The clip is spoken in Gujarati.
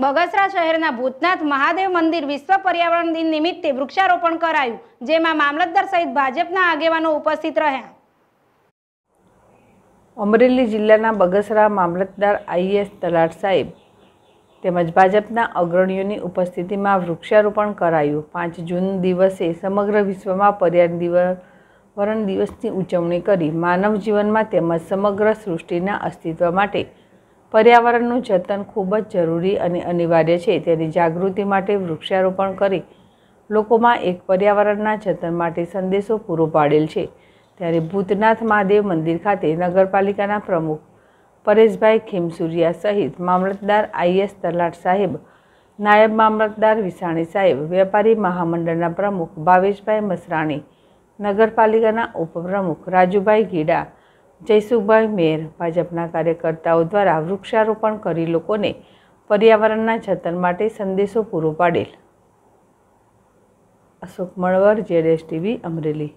બગસરા શહેરના ભૂતનાથ મહાદેવ મંદિર વિશ્વ પર્યાવરણ દિન નિમિત્તે વૃક્ષારોપણ કરાયું જેમાં મામલતદાર સહિત ભાજપના આગેવાનો ઉપસ્થિત રહ્યા અમરેલી જિલ્લાના બગસરા મામલતદાર આઈએસ તલાટ સાહેબ તેમજ ભાજપના અગ્રણીઓની ઉપસ્થિતિમાં વૃક્ષારોપણ કરાયું પાંચ જૂન દિવસે સમગ્ર વિશ્વમાં પર્યાવરણ દિવસની ઉજવણી કરી માનવ જીવનમાં તેમજ સમગ્ર સૃષ્ટિના અસ્તિત્વ માટે પર્યાવરણનું જતન ખૂબ જ જરૂરી અને અનિવાર્ય છે તેની જાગૃતિ માટે વૃક્ષારોપણ કરી લોકોમાં એક પર્યાવરણના જતન માટે સંદેશો પૂરો પાડેલ છે ત્યારે ભૂતનાથ મહાદેવ મંદિર ખાતે નગરપાલિકાના પ્રમુખ પરેશભાઈ ખીમસુરિયા સહિત મામલતદાર આઈએસ તલાટ સાહેબ નાયબ મામલતદાર વિસાણી સાહેબ વેપારી મહામંડળના પ્રમુખ ભાવેશભાઈ મસરાણી નગરપાલિકાના ઉપપ્રમુખ રાજુભાઈ ગીડા જયસુખભાઈ મેર ભાજપના કાર્યકર્તાઓ દ્વારા વૃક્ષારોપણ કરી લોકોને પર્યાવરણના જતન માટે સંદેશો પૂરો પાડેલ અશોક મળવર જેડ ટીવી અમરેલી